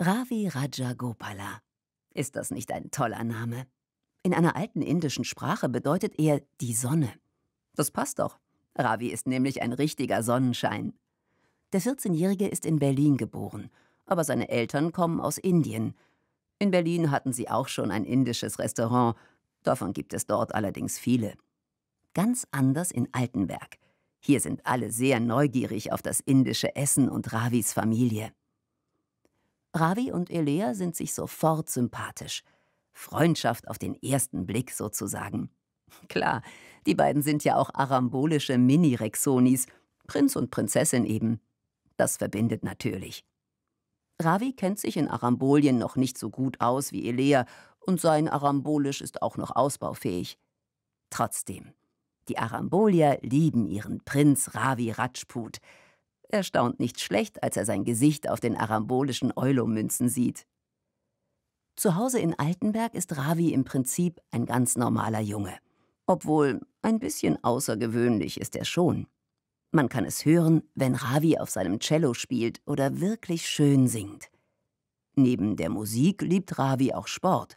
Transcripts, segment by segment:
Ravi Rajagopala. Ist das nicht ein toller Name? In einer alten indischen Sprache bedeutet er die Sonne. Das passt doch. Ravi ist nämlich ein richtiger Sonnenschein. Der 14-Jährige ist in Berlin geboren, aber seine Eltern kommen aus Indien. In Berlin hatten sie auch schon ein indisches Restaurant, davon gibt es dort allerdings viele. Ganz anders in Altenberg. Hier sind alle sehr neugierig auf das indische Essen und Ravis Familie. Ravi und Elea sind sich sofort sympathisch. Freundschaft auf den ersten Blick sozusagen. Klar, die beiden sind ja auch arambolische Mini-Rexonis, Prinz und Prinzessin eben. Das verbindet natürlich. Ravi kennt sich in Arambolien noch nicht so gut aus wie Elea und sein Arambolisch ist auch noch ausbaufähig. Trotzdem, die Arambolier lieben ihren Prinz Ravi Rajput er staunt nicht schlecht, als er sein Gesicht auf den arambolischen Eulomünzen sieht. Zu Hause in Altenberg ist Ravi im Prinzip ein ganz normaler Junge. Obwohl ein bisschen außergewöhnlich ist er schon. Man kann es hören, wenn Ravi auf seinem Cello spielt oder wirklich schön singt. Neben der Musik liebt Ravi auch Sport.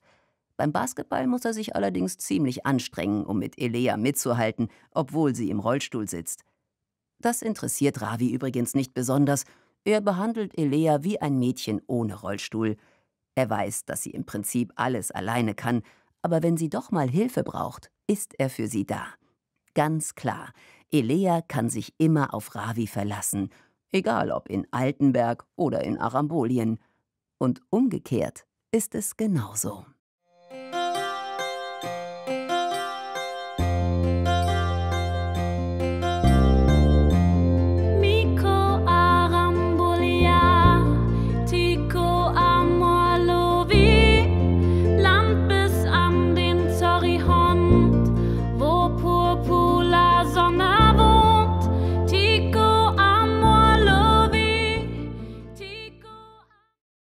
Beim Basketball muss er sich allerdings ziemlich anstrengen, um mit Elea mitzuhalten, obwohl sie im Rollstuhl sitzt. Das interessiert Ravi übrigens nicht besonders. Er behandelt Elea wie ein Mädchen ohne Rollstuhl. Er weiß, dass sie im Prinzip alles alleine kann, aber wenn sie doch mal Hilfe braucht, ist er für sie da. Ganz klar, Elea kann sich immer auf Ravi verlassen, egal ob in Altenberg oder in Arambolien. Und umgekehrt ist es genauso.